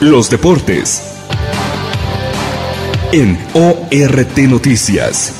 Los deportes en ORT Noticias.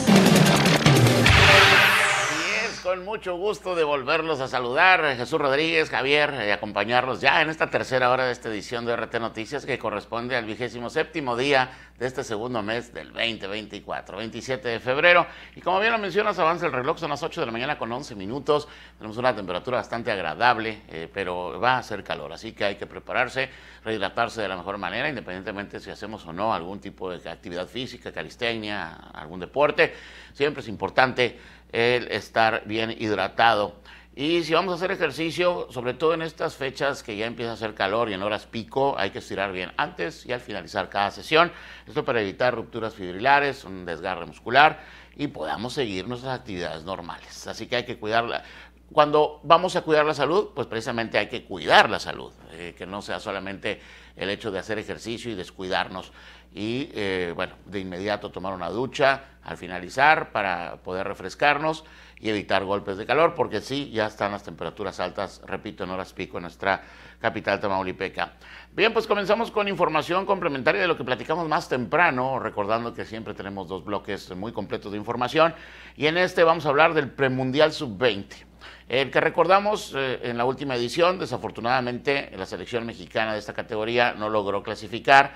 mucho gusto de volverlos a saludar, eh, Jesús Rodríguez, Javier, y eh, acompañarlos ya en esta tercera hora de esta edición de RT Noticias que corresponde al vigésimo séptimo día de este segundo mes del 2024, 27 de febrero. Y como bien lo mencionas, avanza el reloj, son las 8 de la mañana con 11 minutos, tenemos una temperatura bastante agradable, eh, pero va a hacer calor, así que hay que prepararse, rehidratarse de la mejor manera, independientemente si hacemos o no algún tipo de actividad física, calistenia, algún deporte, siempre es importante el estar bien hidratado. Y si vamos a hacer ejercicio, sobre todo en estas fechas que ya empieza a hacer calor y en horas pico, hay que estirar bien antes y al finalizar cada sesión. Esto para evitar rupturas fibrilares, un desgarre muscular y podamos seguir nuestras actividades normales. Así que hay que cuidarla. Cuando vamos a cuidar la salud, pues precisamente hay que cuidar la salud. Eh, que no sea solamente el hecho de hacer ejercicio y descuidarnos. Y eh, bueno, de inmediato tomar una ducha al finalizar para poder refrescarnos y evitar golpes de calor, porque sí, ya están las temperaturas altas, repito, en horas pico en nuestra capital tamaulipeca. Bien, pues comenzamos con información complementaria de lo que platicamos más temprano, recordando que siempre tenemos dos bloques muy completos de información, y en este vamos a hablar del premundial sub-20 el que recordamos eh, en la última edición, desafortunadamente la selección mexicana de esta categoría no logró clasificar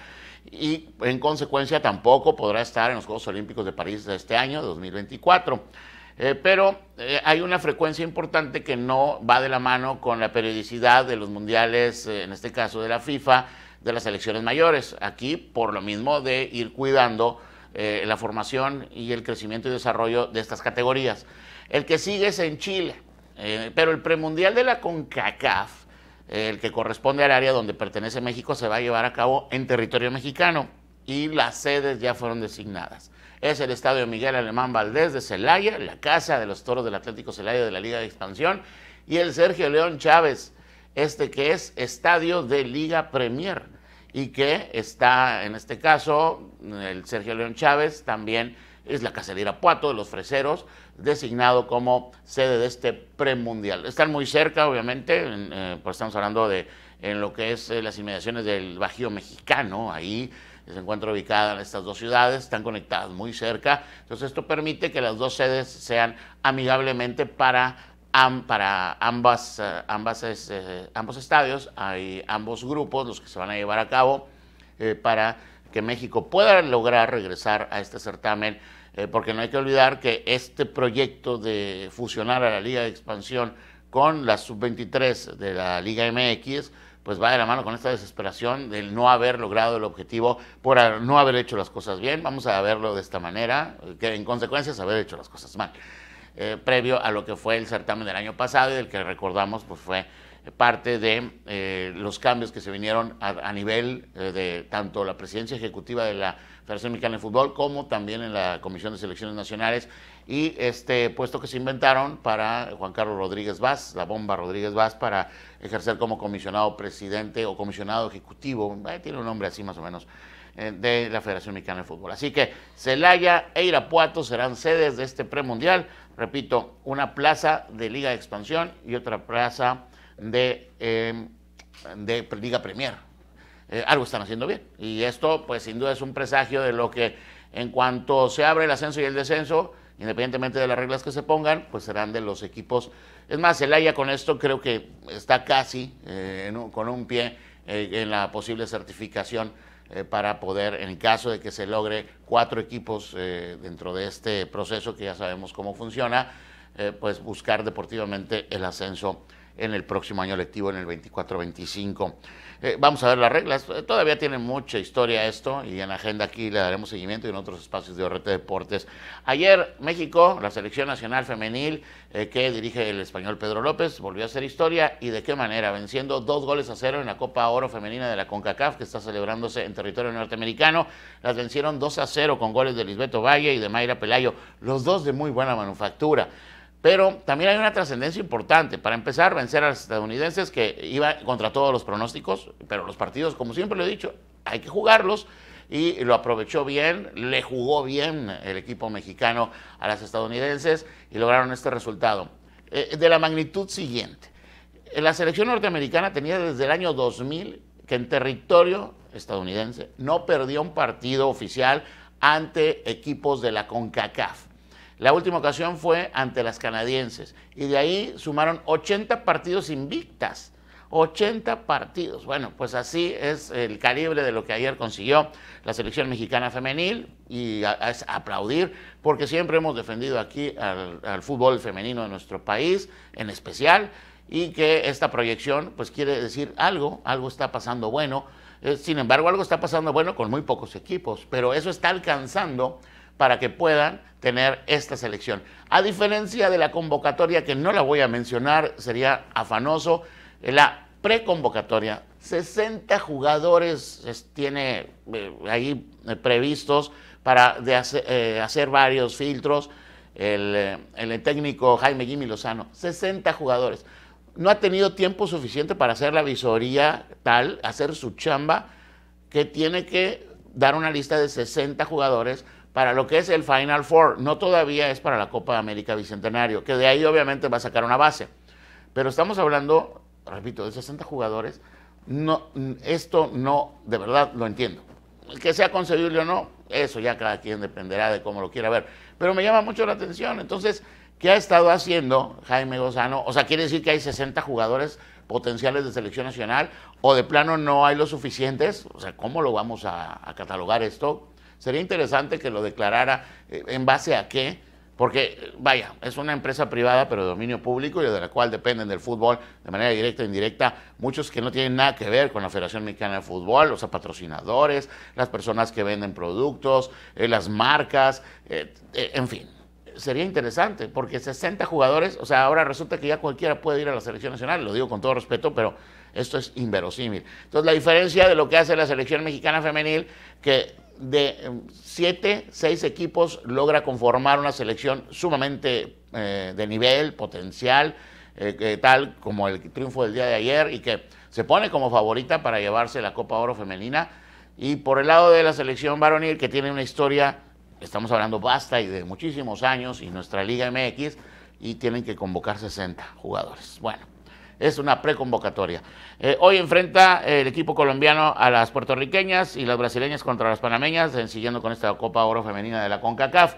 y en consecuencia tampoco podrá estar en los Juegos Olímpicos de París de este año, 2024. Eh, pero eh, hay una frecuencia importante que no va de la mano con la periodicidad de los mundiales, en este caso de la FIFA, de las selecciones mayores. Aquí, por lo mismo de ir cuidando la formación y el crecimiento y desarrollo de estas categorías. El que sigue es en Chile eh, pero el premundial de la CONCACAF, el que corresponde al área donde pertenece México, se va a llevar a cabo en territorio mexicano y las sedes ya fueron designadas. Es el Estadio Miguel Alemán Valdés de Celaya, la casa de los toros del Atlético Celaya de la Liga de Expansión, y el Sergio León Chávez, este que es estadio de Liga Premier y que está, en este caso, el Sergio León Chávez también es la casería Puato de los Freseros, designado como sede de este premundial. Están muy cerca, obviamente, eh, pues estamos hablando de en lo que es eh, las inmediaciones del Bajío Mexicano, ahí se encuentra ubicada en estas dos ciudades, están conectadas muy cerca, entonces esto permite que las dos sedes sean amigablemente para, para ambas, eh, ambas ambos estadios, hay ambos grupos, los que se van a llevar a cabo, para que México pueda lograr regresar a este certamen eh, porque no hay que olvidar que este proyecto de fusionar a la Liga de Expansión con la sub-23 de la Liga MX, pues va de la mano con esta desesperación del no haber logrado el objetivo por no haber hecho las cosas bien. Vamos a verlo de esta manera, que en consecuencia es haber hecho las cosas mal. Eh, previo a lo que fue el certamen del año pasado y del que recordamos pues fue parte de eh, los cambios que se vinieron a, nivel eh, de tanto la presidencia ejecutiva de la Federación Mexicana de Fútbol como también en la Comisión de Selecciones Nacionales y este puesto que se inventaron para Juan Carlos Rodríguez Vaz, la bomba Rodríguez Vaz, para ejercer como comisionado presidente o comisionado ejecutivo, tiene un nombre así más o menos, eh, de la Federación Mexicana de Fútbol. Así que Celaya e Irapuato serán sedes de este premundial, repito, una plaza de Liga de Expansión y otra plaza de, eh, Liga Premier. Eh, algo están haciendo bien. Y esto, pues sin duda, es un presagio de lo que en cuanto se abre el ascenso y el descenso, independientemente de las reglas que se pongan, pues serán de los equipos. Es más, el AIA con esto creo que está casi eh, con un pie eh, en la posible certificación para poder, en caso de que se logre cuatro equipos dentro de este proceso que ya sabemos cómo funciona, pues buscar deportivamente el ascenso en el próximo año lectivo, en el 24-25. Eh, vamos a ver las reglas. Eh, todavía tiene mucha historia esto y en la agenda aquí le daremos seguimiento y en otros espacios de ORT Deportes. Ayer México, la selección nacional femenil eh, que dirige el español Pedro López, volvió a hacer historia y de qué manera, venciendo dos goles a cero en la Copa Oro Femenina de la CONCACAF que está celebrándose en territorio norteamericano. Las vencieron dos a cero con goles de Lisbeto Valle y de Mayra Pelayo, los dos de muy buena manufactura. Pero también hay una trascendencia importante. Para empezar, vencer a los estadounidenses que iba contra todos los pronósticos, pero los partidos, como siempre lo he dicho, hay que jugarlos y lo aprovechó bien, le jugó bien el equipo mexicano a las estadounidenses y lograron este resultado. Eh, de la magnitud siguiente, la selección norteamericana tenía desde el año 2000 que en territorio estadounidense no perdió un partido oficial ante equipos de la CONCACAF. La última ocasión fue ante las canadienses y de ahí sumaron 80 partidos invictas. 80 partidos. Bueno, pues así es el calibre de lo que ayer consiguió la selección mexicana femenil y es aplaudir porque siempre hemos defendido aquí al, fútbol femenino de nuestro país en especial y que esta proyección pues quiere decir algo, algo está pasando bueno. Eh, sin embargo, algo está pasando bueno con muy pocos equipos, pero eso está alcanzando para que puedan tener esta selección. A diferencia de la convocatoria, que no la voy a mencionar, sería afanoso, la preconvocatoria, 60 jugadores tiene eh, ahí eh, previstos para eh, hacer varios filtros. El, el, técnico Jaime Jimmy Lozano, 60 jugadores. No ha tenido tiempo suficiente para hacer la visoría tal, hacer su chamba, que tiene que dar una lista de 60 jugadores para lo que es el Final Four, no todavía es para la Copa América Bicentenario, que de ahí obviamente va a sacar una base. Pero estamos hablando, repito, de 60 jugadores. No, esto no, de verdad lo entiendo. Que sea concebible o no, eso ya cada quien dependerá de cómo lo quiera ver. Pero me llama mucho la atención. Entonces, ¿qué ha estado haciendo Jaime Gozano? O sea, quiere decir que hay 60 jugadores potenciales de selección nacional o de plano no hay los suficientes. O sea, ¿cómo lo vamos a catalogar esto? Sería interesante que lo declarara eh, en base a qué, porque vaya, es una empresa privada pero de dominio público y de la cual dependen del fútbol de manera directa e indirecta muchos que no tienen nada que ver con la Federación Mexicana de Fútbol, los patrocinadores, las personas que venden productos, eh, las marcas, eh, en fin. Sería interesante, porque 60 jugadores, o sea, ahora resulta que ya cualquiera puede ir a la selección nacional, lo digo con todo respeto, pero esto es inverosímil. Entonces, la diferencia de lo que hace la selección mexicana femenil, que de siete, seis equipos logra conformar una selección sumamente eh, de nivel, potencial, eh, tal como el triunfo del día de ayer y que se pone como favorita para llevarse la Copa Oro Femenina. Y por el lado de la selección varonil, que tiene una historia, estamos hablando basta y de muchísimos años, y nuestra Liga MX, y tienen que convocar 60 jugadores. Bueno, es una preconvocatoria. Eh, hoy enfrenta eh, el equipo colombiano a las puertorriqueñas y las brasileñas contra las panameñas, siguiendo con esta Copa Oro Femenina de la CONCACAF.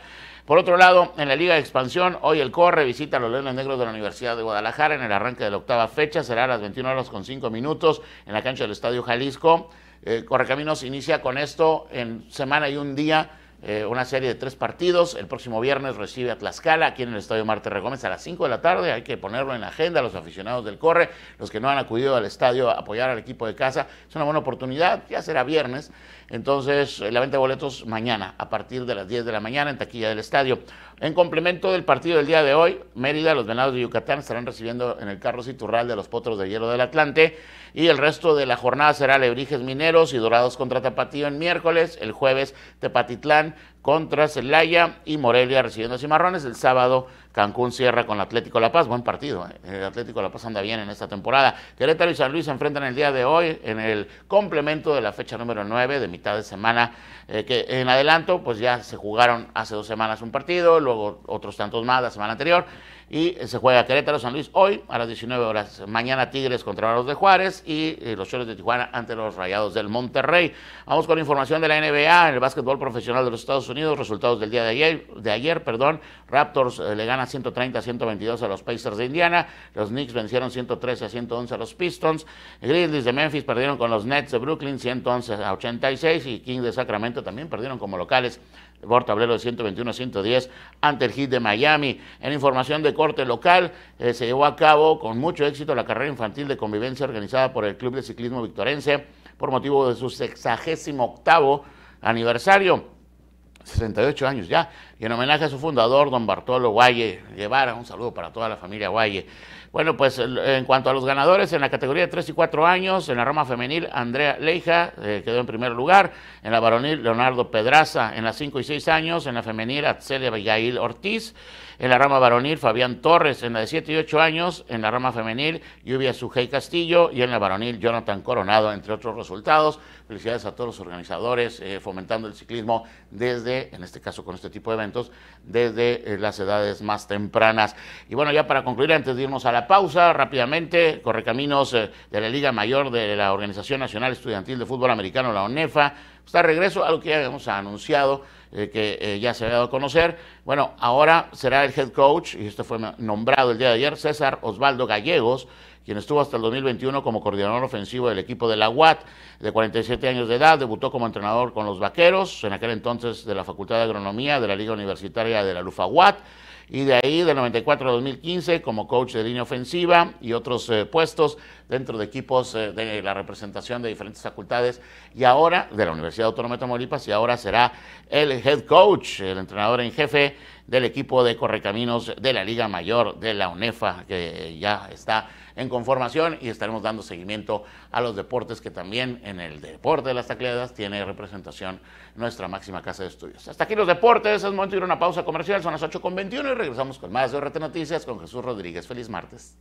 Por otro lado, en la Liga de Expansión, hoy el Corre visita a los Leones Negros de la Universidad de Guadalajara en el arranque de la octava fecha. Será a las 21 horas con 5 minutos en la cancha del Estadio Jalisco. Eh, Correcaminos inicia con esto en semana y un día eh, una serie de tres partidos. El próximo viernes recibe a Tlaxcala, aquí en el Estadio Marte Regómez a las 5 de la tarde. Hay que ponerlo en la agenda. Los aficionados del Corre, los que no han acudido al estadio a apoyar al equipo de casa, es una buena oportunidad. Ya será viernes. Entonces, eh, la venta de boletos mañana, a partir de las 10 de la mañana, en taquilla del estadio. En complemento del partido del día de hoy, Mérida, los venados de Yucatán estarán recibiendo en el carro Citurral de los Potros de Hielo del Atlante. Y el resto de la jornada será Lebrijes Mineros y Dorados contra Tapatío en miércoles. El jueves, Tepatitlán contra Celaya y Morelia recibiendo Cimarrones. El sábado Cancún cierra con Atlético La Paz. Buen partido. ¿eh? El Atlético La Paz anda bien en esta temporada. Querétaro y San Luis se enfrentan el día de hoy en el complemento de la fecha número 9 de mitad de semana. Eh, que en adelanto, pues ya se jugaron hace dos semanas un partido, luego otros tantos más la semana anterior. Y eh, se juega Querétaro San Luis hoy a las 19 horas. Mañana Tigres contra los de Juárez y eh, los Cholos de Tijuana ante los Rayados del Monterrey. Vamos con información de la NBA en el básquetbol profesional de los Estados Unidos. Resultados del día de ayer, de ayer perdón. Raptors eh, le gana 130 a 122 a los Pacers de Indiana. Los Knicks vencieron 113 a 111 a los Pistons. Grizzlies de Memphis perdieron con los Nets de Brooklyn 111 a 86 y Kings de Sacramento también perdieron como locales por tablero de 121 a 110 ante el hit de Miami. En información de corte local, eh, se llevó a cabo con mucho éxito la carrera infantil de convivencia organizada por el Club de Ciclismo Victorense por motivo de su 68 aniversario. 68 años ya, y en homenaje a su fundador, don Bartolo Guaye Guevara, un saludo para toda la familia Guaye. Bueno, pues en cuanto a los ganadores, en la categoría de 3 y 4 años, en la rama femenil, Andrea Leija eh, quedó en primer lugar, en la varonil, Leonardo Pedraza, en las 5 y 6 años, en la femenil, Atzelia Villail Ortiz, en la rama varonil, Fabián Torres. En la de 7 y 8 años, en la rama femenil, Lluvia Sujei Castillo. Y en la varonil, Jonathan Coronado, entre otros resultados. Felicidades a todos los organizadores eh, fomentando el ciclismo desde, en este caso con este tipo de eventos, desde eh, las edades más tempranas. Y bueno, ya para concluir, antes de irnos a la pausa, rápidamente, Correcaminos caminos eh, de la Liga Mayor de la Organización Nacional Estudiantil de Fútbol Americano, la ONEFA Está pues, de regreso a lo que ya habíamos anunciado, eh, que eh, ya se había dado a conocer. Bueno, ahora será el head coach, y esto fue nombrado el día de ayer, César Osvaldo Gallegos, quien estuvo hasta el 2021 como coordinador ofensivo del equipo de la UAT, de 47 años de edad, debutó como entrenador con los Vaqueros, en aquel entonces de la Facultad de Agronomía de la Liga Universitaria de la Lufa UAT y de ahí del 94 al 2015 como coach de línea ofensiva y otros eh, puestos dentro de equipos eh, de la representación de diferentes facultades y ahora de la Universidad Autónoma de Tamaulipas y ahora será el head coach, el entrenador en jefe del equipo de Correcaminos de la Liga Mayor de la UNEFA que ya está en conformación y estaremos dando seguimiento a los deportes que también en el deporte de las tacleadas tiene representación nuestra máxima casa de estudios. Hasta aquí los deportes, es momento de ir a una pausa comercial, son las 8.21 y regresamos con más de RT Noticias con Jesús Rodríguez. Feliz martes.